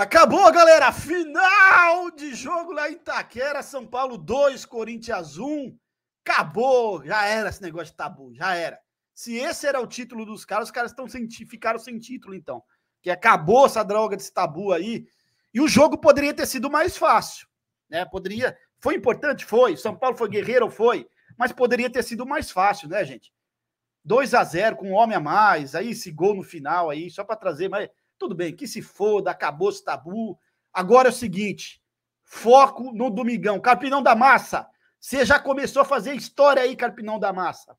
Acabou, galera! Final de jogo lá em Itaquera, São Paulo 2, Corinthians 1. Acabou! Já era esse negócio de tabu, já era. Se esse era o título dos caras, os caras estão sem, ficaram sem título, então. Que acabou essa droga desse tabu aí. E o jogo poderia ter sido mais fácil, né? Poderia. Foi importante? Foi. São Paulo foi guerreiro? Foi. Mas poderia ter sido mais fácil, né, gente? 2 a 0 com um homem a mais, aí esse gol no final aí, só para trazer mais tudo bem, que se foda, acabou esse tabu. Agora é o seguinte: foco no domingão. Carpinão da Massa, você já começou a fazer história aí, Carpinão da Massa.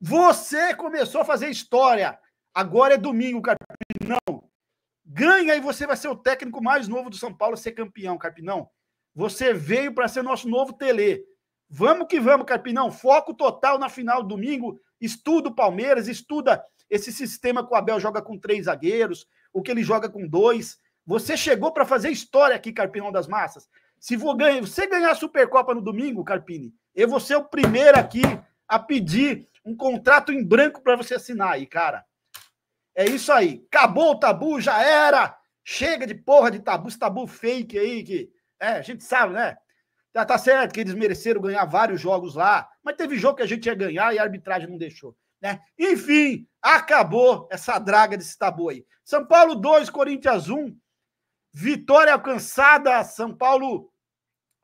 Você começou a fazer história. Agora é domingo, Carpinão. Ganha e você vai ser o técnico mais novo do São Paulo ser campeão, Carpinão. Você veio para ser nosso novo Tele. Vamos que vamos, Carpinão. Foco total na final do domingo. Estuda o Palmeiras, estuda esse sistema que o Abel joga com três zagueiros, o que ele joga com dois. Você chegou para fazer história aqui, Carpinão das Massas. Se você ganhar a Supercopa no domingo, Carpini, eu vou ser o primeiro aqui a pedir um contrato em branco para você assinar aí, cara. É isso aí. Acabou o tabu, já era. Chega de porra de tabu, esse tabu fake aí que. É, a gente sabe, né? Já tá, tá certo que eles mereceram ganhar vários jogos lá, mas teve jogo que a gente ia ganhar e a arbitragem não deixou. Né? Enfim, acabou essa draga desse tabu aí. São Paulo 2, Corinthians 1. Vitória alcançada. São Paulo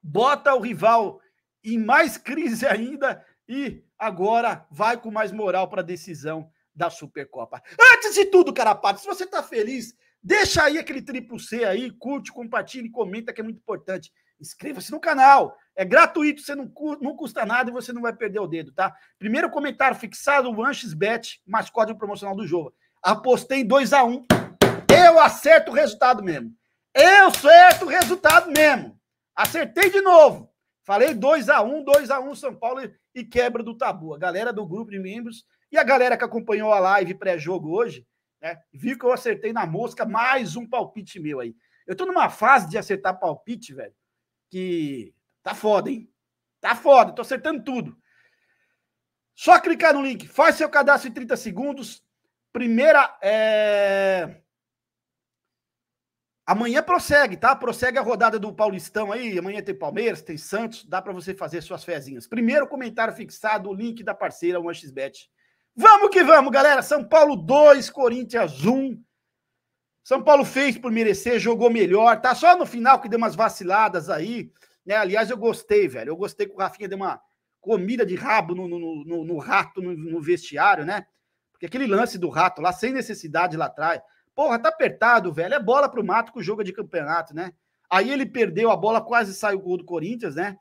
bota o rival em mais crise ainda e agora vai com mais moral para a decisão da Supercopa. Antes de tudo, carapato se você está feliz Deixa aí aquele triplo C aí, curte, compartilhe, comenta que é muito importante. Inscreva-se no canal. É gratuito, você não, não custa nada e você não vai perder o dedo, tá? Primeiro comentário fixado, o Anches Bet, mais código promocional do jogo. Apostei 2 a 1 um. Eu acerto o resultado mesmo. Eu acerto o resultado mesmo. Acertei de novo. Falei 2 a 1 um, 2 a 1 um, São Paulo e quebra do tabu. A galera do grupo de membros e a galera que acompanhou a live pré-jogo hoje né? Viu que eu acertei na mosca mais um palpite meu aí. Eu tô numa fase de acertar palpite, velho, que tá foda, hein? Tá foda, tô acertando tudo. Só clicar no link, faz seu cadastro em 30 segundos. Primeira. É... Amanhã prossegue, tá? Prossegue a rodada do Paulistão aí. Amanhã tem Palmeiras, tem Santos. Dá para você fazer suas fezinhas. Primeiro comentário fixado, o link da parceira 1xBet. Vamos que vamos, galera. São Paulo 2, Corinthians 1. São Paulo fez por merecer, jogou melhor, tá? Só no final que deu umas vaciladas aí, né? Aliás, eu gostei, velho. Eu gostei que o Rafinha deu uma comida de rabo no, no, no, no rato, no, vestiário, né? Porque aquele lance do rato lá, sem necessidade lá atrás. Porra, tá apertado, velho. É bola pro Mato com o jogo de campeonato, né? Aí ele perdeu a bola, quase saiu o gol do Corinthians, né?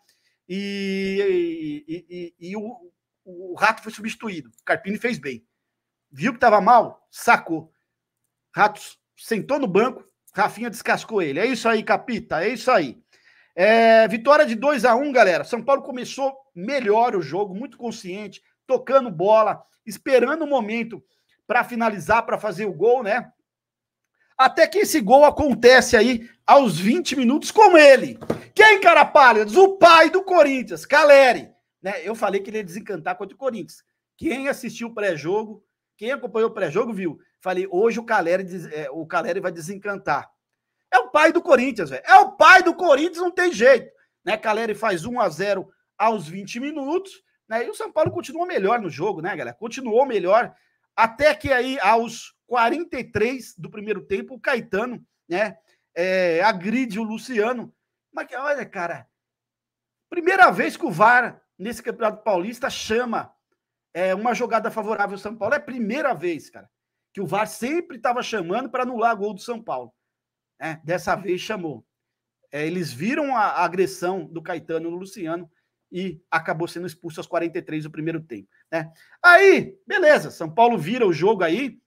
E, e, e, e o, o Rato foi substituído. Carpini fez bem. Viu que estava mal? Sacou. Rato sentou no banco, Rafinha descascou ele. É isso aí, Capita, é isso aí. É, vitória de 2 a 1 um, galera. São Paulo começou melhor o jogo, muito consciente, tocando bola, esperando o momento para finalizar, para fazer o gol, né? Até que esse gol acontece aí aos 20 minutos com ele. Quem, cara pálidas? O pai do Corinthians, Caleri. Né? Eu falei que ele ia desencantar contra o Corinthians. Quem assistiu o pré-jogo, quem acompanhou o pré-jogo, viu. Falei, hoje o Caleri, é, o Caleri vai desencantar. É o pai do Corinthians, velho. É o pai do Corinthians, não tem jeito. Né? Caleri faz 1 a 0 aos 20 minutos. Né? E o São Paulo continuou melhor no jogo, né, galera? Continuou melhor. Até que aí, aos 43 do primeiro tempo, o Caetano, né? É, agride o Luciano. Mas olha, cara, primeira vez que o VAR nesse Campeonato Paulista chama é, uma jogada favorável ao São Paulo. É a primeira vez, cara, que o VAR sempre estava chamando para anular gol do São Paulo. É, dessa vez chamou. É, eles viram a, a, agressão do Caetano no Luciano e acabou sendo expulso aos 43 do primeiro tempo. Né? Aí, beleza, São Paulo vira o jogo aí,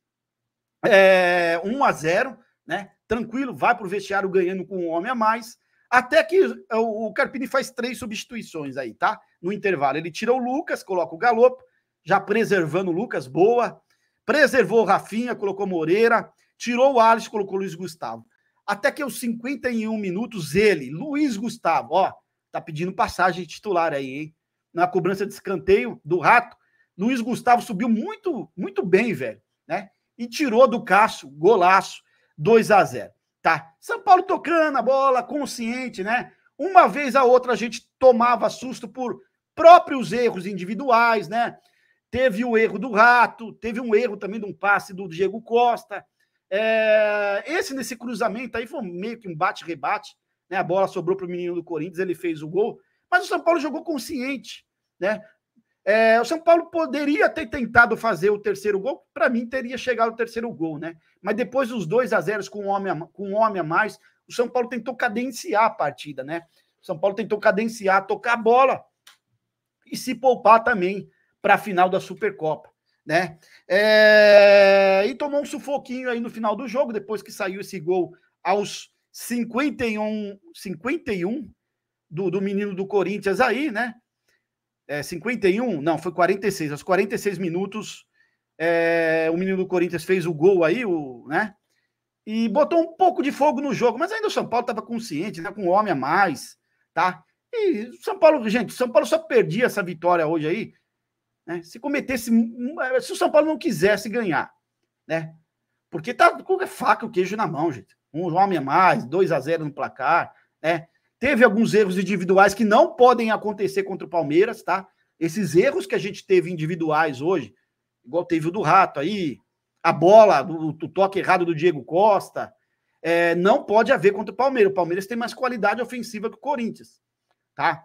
é, 1 a 0 né? tranquilo, vai para o vestiário ganhando com um homem a mais. Até que o Carpini faz três substituições aí, tá? No intervalo. Ele tira o Lucas, coloca o Galopo, já preservando o Lucas, boa. Preservou o Rafinha, colocou Moreira, tirou o Alisson, colocou o Luiz Gustavo. Até que aos 51 minutos, ele, Luiz Gustavo, ó, tá pedindo passagem titular aí, hein? Na cobrança de escanteio do Rato, Luiz Gustavo subiu muito, muito bem, velho, né? E tirou do Cássio, golaço, 2 a 0 tá? São Paulo tocando a bola, consciente, né? Uma vez a outra a gente tomava susto por próprios erros individuais, né? Teve o erro do Rato, teve um erro também de um passe do Diego Costa. É... esse nesse cruzamento aí foi meio que um bate-rebate, né? A bola sobrou para o menino do Corinthians, ele fez o gol. Mas o São Paulo jogou consciente, né? É, o São Paulo poderia ter tentado fazer o terceiro gol, para mim teria chegado o terceiro gol, né? Mas depois dos 2 a 0 com um homem a, com um homem a mais, o São Paulo tentou cadenciar a partida, né? O São Paulo tentou cadenciar, tocar a bola e se poupar também para a final da Supercopa, né? É, e tomou um sufoquinho aí no final do jogo, depois que saiu esse gol aos 51, 51 do, do menino do Corinthians aí, né? é, 51, não, foi 46, aos 46 minutos, é, o menino do Corinthians fez o gol aí, o, né? E botou um pouco de fogo no jogo, mas ainda o São Paulo estava consciente, né, com um homem a mais, tá? E São Paulo, gente, São Paulo só perdia essa vitória hoje aí, né? Se cometesse, é, se o São Paulo não quisesse ganhar, né? Porque tá com faca o queijo na mão, gente. Um homem a mais, 2 a 0 no placar, né? Teve alguns erros individuais que não podem acontecer contra o Palmeiras, tá? Esses erros que a gente teve individuais hoje, igual teve o do Rato aí, a bola, o, o toque errado do Diego Costa, é, não pode haver contra o Palmeiras. O Palmeiras tem mais qualidade ofensiva que o Corinthians, tá?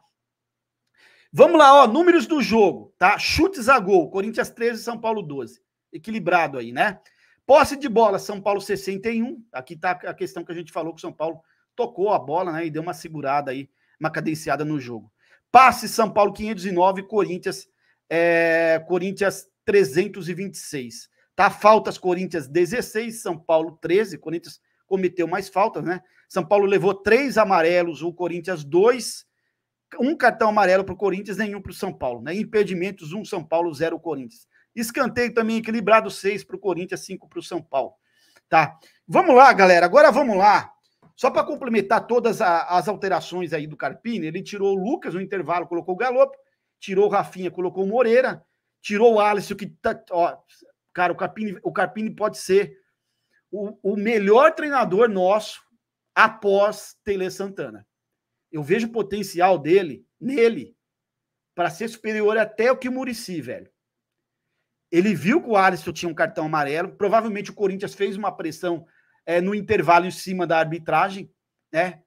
Vamos lá, ó, números do jogo, tá? Chutes a gol, Corinthians 13, São Paulo 12. Equilibrado aí, né? Posse de bola, São Paulo 61. Aqui tá a questão que a gente falou que o São Paulo tocou a bola né, e deu uma segurada aí, uma cadenciada no jogo. Passe São Paulo 509, Corinthians, é, Corinthians 326. Tá? Faltas Corinthians 16, São Paulo 13. Corinthians cometeu mais faltas, né? São Paulo levou três amarelos, o Corinthians dois. Um cartão amarelo para o Corinthians, nenhum para o São Paulo. Né? Impedimentos, um São Paulo, zero Corinthians. Escanteio também equilibrado, seis para o Corinthians, cinco para o São Paulo. Tá? Vamos lá, galera. Agora vamos lá. Só para complementar todas as alterações aí do Carpini, ele tirou o Lucas no intervalo, colocou o Galopo, tirou o Rafinha, colocou o Moreira, tirou o Alisson, que tá, ó, cara, o Carpini, o Carpini pode ser o, o melhor treinador nosso após Tele Santana. Eu vejo o potencial dele, nele, para ser superior até o que o Murici, velho. Ele viu que o Alisson tinha um cartão amarelo, provavelmente o Corinthians fez uma pressão é, no intervalo em cima da arbitragem, né?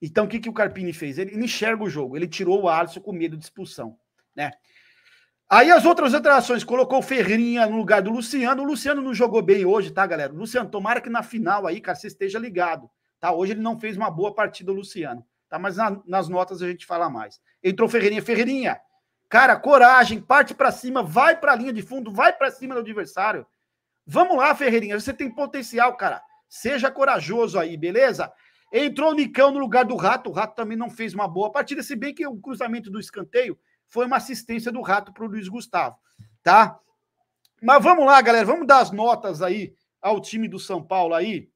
Então, o que, que o Carpini fez? Ele, ele enxerga o jogo, ele tirou o Alisson com medo de expulsão, né? Aí as outras alterações, colocou o Ferrinha no lugar do Luciano. O Luciano não jogou bem hoje, tá, galera? Luciano, tomara que na final aí, cara, você esteja ligado, tá? Hoje ele não fez uma boa partida, o Luciano, tá? Mas na, nas notas a gente fala mais. Entrou Ferreirinha. Ferreirinha, cara, coragem, parte para cima, vai para a linha de fundo, vai para cima do adversário. Vamos lá, Ferreirinha, você tem potencial, cara. Seja corajoso aí, beleza? Entrou o Nicão no lugar do Rato, o Rato também não fez uma boa partida, se bem que o cruzamento do escanteio foi uma assistência do Rato para o Luiz Gustavo, tá? Mas vamos lá, galera, vamos dar as notas aí ao time do São Paulo aí,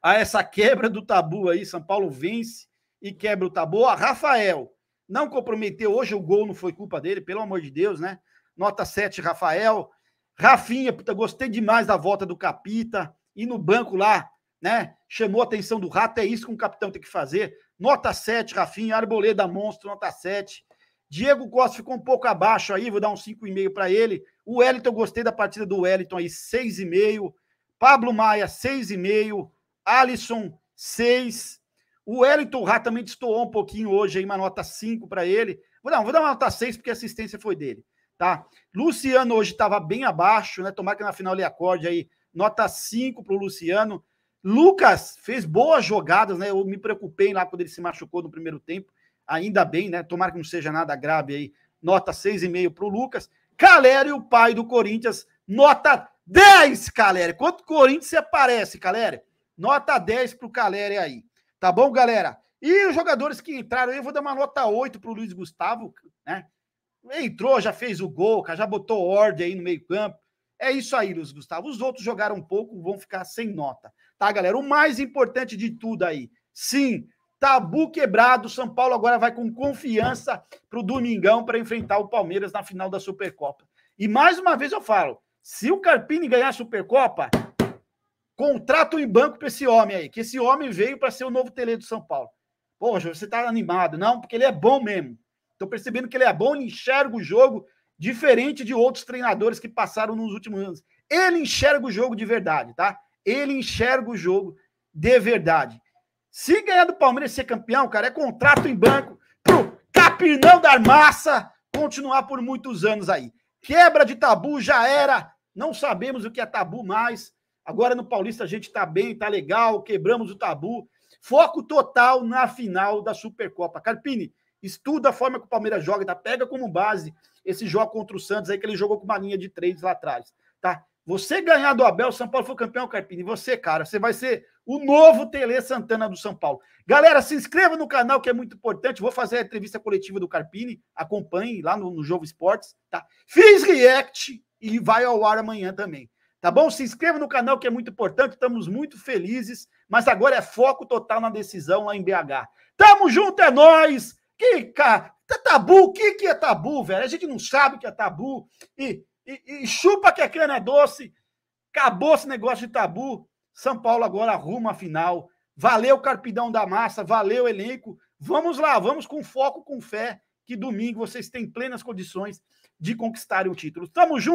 a ah, essa quebra do tabu aí, São Paulo vence e quebra o tabu. A Rafael não comprometeu hoje, o gol não foi culpa dele, pelo amor de Deus, né? Nota 7, Rafael. Rafinha, puta, gostei demais da volta do Capita. E no banco lá, né? Chamou a atenção do rato. É isso que um capitão tem que fazer. Nota 7, Rafinha. Arboleda, monstro, nota 7. Diego Costa ficou um pouco abaixo aí, vou dar um 5,5 para ele. O Wellington, gostei da partida do Wellington aí, 6,5. Pablo Maia, 6,5. Alisson, 6. O Wellington Rá também destoou um pouquinho hoje aí, uma nota 5 para ele. Vou dar, vou dar uma nota 6, porque a assistência foi dele tá? Luciano hoje estava bem abaixo, né? Tomara que na final ele acorde aí. Nota 5 para o Luciano. Lucas fez boas jogadas, né? Eu me preocupei lá quando ele se machucou no primeiro tempo. Ainda bem, né? Tomara que não seja nada grave aí. Nota 6,5 para o Lucas. Caleri, o pai do Corinthians, nota 10, Caleri. Quanto Corinthians você aparece, Caleri? Nota 10 para o Caleri aí. Tá bom, galera? E os jogadores que entraram, eu vou dar uma nota 8 para o Luiz Gustavo, né? entrou, já fez o gol, já botou ordem aí no meio-campo. É isso aí, Luiz Gustavo. Os outros jogaram um pouco, vão ficar sem nota. Tá, galera? O mais importante de tudo aí. Sim, tabu quebrado. São Paulo agora vai com confiança pro Domingão para enfrentar o Palmeiras na final da Supercopa. E mais uma vez eu falo: se o Carpini ganhar a Supercopa, contrata em banco para esse homem aí, que esse homem veio para ser o novo Tele do São Paulo. Poxa, você tá animado. Não, porque ele é bom mesmo. Estou percebendo que ele é bom, ele enxerga o jogo diferente de outros treinadores que passaram nos últimos anos. Ele enxerga o jogo de verdade, tá? Ele enxerga o jogo de verdade. Se ganhar do Palmeiras ser campeão, cara, é contrato em banco pro Capinão da Massa continuar por muitos anos aí. Quebra de tabu já era. Não sabemos o que é tabu mais. Agora no Paulista a gente tá bem, tá legal, quebramos o tabu. Foco total na final da Supercopa. Carpini, Estuda a forma que o Palmeiras joga, tá? Pega como base esse jogo contra o Santos aí que ele jogou com uma linha de três lá atrás, tá? Você ganhar do Abel, o São Paulo foi campeão, Carpini. Você, cara, você vai ser o novo Tele Santana do São Paulo. Galera, se inscreva no canal, que é muito importante. Vou fazer a entrevista coletiva do Carpini. Acompanhe lá no, no Jogo Esportes, tá? Fiz react e vai ao ar amanhã também. Tá bom? Se inscreva no canal, que é muito importante. Estamos muito felizes. Mas agora é foco total na decisão lá em BH. Tamo junto, é nós. Que cara, tá tabu, o que, que é tabu, velho? A gente não sabe o que é tabu. E, e, e chupa que a é cana é doce. Acabou esse negócio de tabu. São Paulo agora arruma a final. Valeu, Carpidão da Massa, valeu, elenco. Vamos lá, vamos com foco, com fé, que domingo vocês têm plenas condições de conquistarem o título. Tamo junto!